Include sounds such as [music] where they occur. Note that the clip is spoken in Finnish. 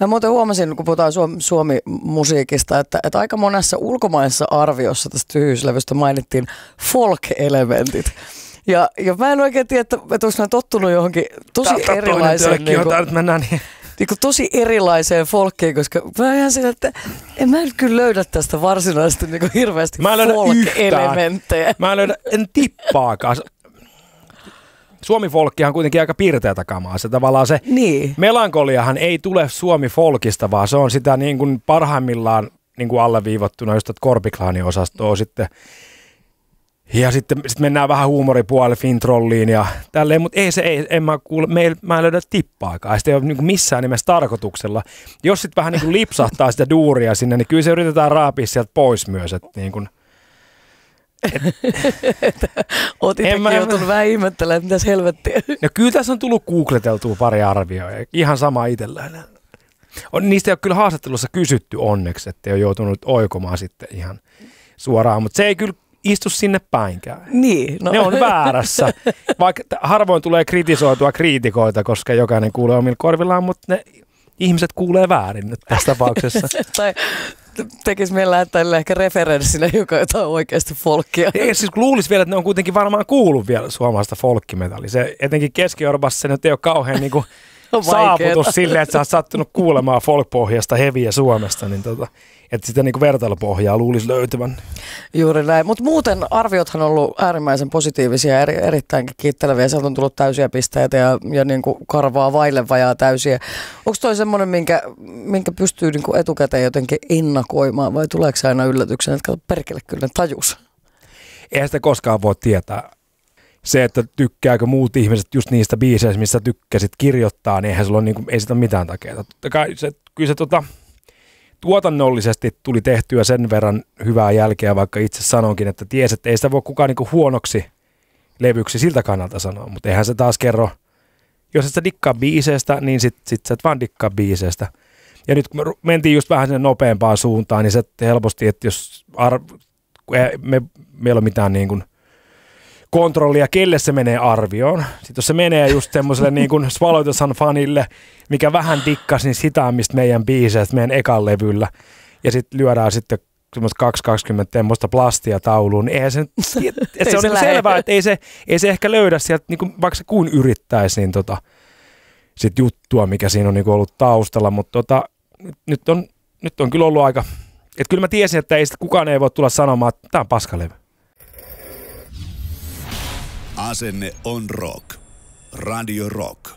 Mä muuten huomasin, kun puhutaan Suomi-musiikista, että, että aika monessa ulkomaissa arviossa tästä tyhjyyslevystä mainittiin folk-elementit. Ja, ja mä en oikein tiedä, että, että onko mä tottunut johonkin tosi Tata, erilaiseen... Niinku- niin kuin, nyt mennään niin. Niin kuin tosi erilaiseen folkkiin, koska mä ihan siinä, että en mä nyt kyllä löydä tästä varsinaisesti niin kuin hirveästi folk-elementtejä. Mä en löydä, en tippaakaan. Suomi-folkkihan kuitenkin aika piirteätä kamaa. Se tavallaan se niin. melankoliahan ei tule Suomi-folkista, vaan se on sitä niin kuin parhaimmillaan niin kuin alleviivottuna just osastoa, sitten ja sitten sit mennään vähän huumoripuolelle Fintrolliin ja tälleen, mutta ei se, ei, en mä kuule, me, mä en löydä tippaakaan. Sitä ei ole niin missään nimessä tarkoituksella. Jos sitten vähän niin kuin lipsahtaa sitä duuria sinne, niin kyllä se yritetään raapia sieltä pois myös, että niin kuin – [laughs] Oot itsekin joutunut mä... vähän ihmettelemään, mitä mitäs helvettiä. No kyllä tässä on tullut googleteltua pari arvioja, ihan sama itsellään. On, niistä ei ole kyllä haastattelussa kysytty onneksi, että ei ole joutunut oikomaan sitten ihan suoraan, mutta se ei kyllä istu sinne päinkään. Niin. No. Ne on väärässä. [laughs] Vaikka harvoin tulee kritisoitua kriitikoita, koska jokainen kuulee omilla korvillaan, mutta ne ihmiset kuulee väärin nyt tässä tapauksessa. [laughs] tai tekisi meillä tällä ehkä referenssinä [laughs] joka jotain oikeasti folkia. Ei siis luulisi vielä, että ne on kuitenkin varmaan kuullut vielä suomalaista folkkimetalli. Se etenkin keski se nyt ei ole kauhean niin kuin, [laughs] saavutus että sä oot sattunut kuulemaan folkpohjasta heviä Suomesta, niin tota, että sitä niin vertailupohjaa luulisi löytyvän. Juuri näin. Mutta muuten arviothan on ollut äärimmäisen positiivisia ja eri, erittäinkin kiitteleviä. Sieltä on tullut täysiä pisteitä ja, ja niin kuin karvaa vaille vajaa täysiä. Onko toi semmoinen, minkä, minkä pystyy niin kuin etukäteen jotenkin innakoimaan vai tuleeko se aina yllätyksen, että perkele kyllä tajus? Eihän sitä koskaan voi tietää se, että tykkääkö muut ihmiset just niistä biiseistä, missä tykkäsit kirjoittaa, niin eihän sulla ole, niin kuin, ei sitä ole mitään takia. Totta kai se, kyllä se tota, tuotannollisesti tuli tehtyä sen verran hyvää jälkeä, vaikka itse sanonkin, että ties, että ei sitä voi kukaan niinku huonoksi levyksi siltä kannalta sanoa, mutta eihän se taas kerro, jos et sä dikkaa biiseestä, niin sit, sit sä et vaan dikkaa biiseestä. Ja nyt kun me mentiin just vähän sen nopeampaan suuntaan, niin se helposti, että jos ar- me, meillä on mitään niin kuin – kontrollia, kelle se menee arvioon. Sitten jos se menee just semmoiselle niin kuin Svaloitosan fanille, mikä vähän dikkas, niin sitä, mistä meidän biiseet meidän ekan levyllä. Ja sitten lyödään sitten semmoista 220 temmoista plastia tauluun, niin eihän se, [laughs] et se ei on se niinku selvää, että ei se, ei se ehkä löydä sieltä, niin kuin, vaikka se kuin yrittäisi, niin tota, sit juttua, mikä siinä on niin ollut taustalla, mutta tota, nyt, nyt, on, nyt on kyllä ollut aika, että kyllä mä tiesin, että ei sit, kukaan ei voi tulla sanomaan, että tämä on paskalevy. Asenne on rock. Radio Rock.